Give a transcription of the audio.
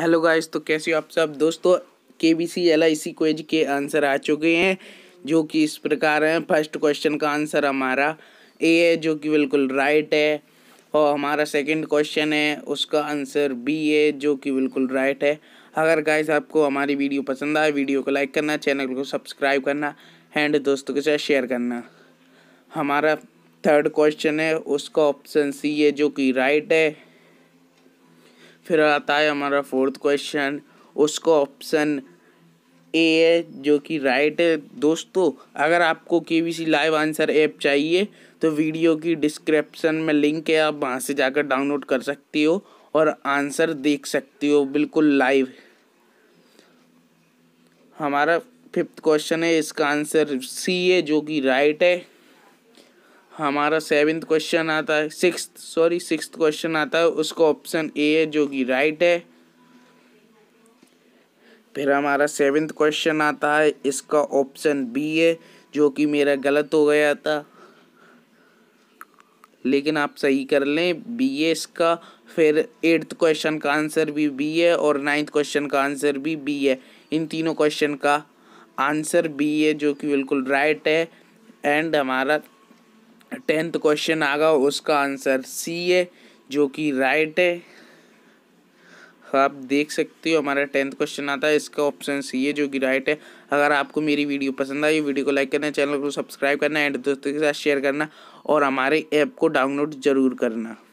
hello guys तो कैसे हो आप सब दोस्तों के बी सी एल आई सी क्वेज के आंसर आ चुके हैं जो कि इस प्रकार हैं फर्स्ट क्वेश्चन का आंसर हमारा ए है जो कि बिल्कुल राइट है और हमारा सेकंड क्वेश्चन है उसका आंसर बी है जो कि बिल्कुल राइट है अगर गाइस आपको हमारी वीडियो पसंद आए वीडियो को लाइक करना चैनल को सब्सक्राइब करना एंड दोस्तों के साथ शेयर करना हमारा थर्ड क्वेश्चन है उसका ऑप्शन सी है जो कि राइट है फिर आता है हमारा फोर्थ क्वेश्चन उसको ऑप्शन ए है जो कि राइट है दोस्तों अगर आपको के सी लाइव आंसर ऐप चाहिए तो वीडियो की डिस्क्रिप्शन में लिंक है आप वहाँ से जाकर डाउनलोड कर सकती हो और आंसर देख सकती हो बिल्कुल लाइव हमारा फिफ्थ क्वेश्चन है इसका आंसर सी है जो कि राइट है हमारा सेवन्थ क्वेश्चन आता है सिक्स सॉरी सिक्स क्वेश्चन आता है उसको ऑप्शन ए है जो कि राइट है फिर हमारा सेवन्थ क्वेश्चन आता है इसका ऑप्शन बी है जो कि मेरा गलत हो गया था लेकिन आप सही कर लें बी ए इसका फिर एट्थ क्वेश्चन का आंसर भी बी है और नाइन्थ क्वेश्चन का आंसर भी बी है इन तीनों क्वेश्चन का आंसर बी है जो कि बिल्कुल राइट है एंड हमारा टेंथ क्वेश्चन आगा उसका आंसर सी है जो कि राइट है आप देख सकते हो हमारा टेंथ क्वेश्चन आता है इसका ऑप्शन सी है जो कि राइट है अगर आपको मेरी वीडियो पसंद आई वीडियो को लाइक करना चैनल को सब्सक्राइब करना एंड दोस्तों के साथ शेयर करना और हमारे ऐप को डाउनलोड ज़रूर करना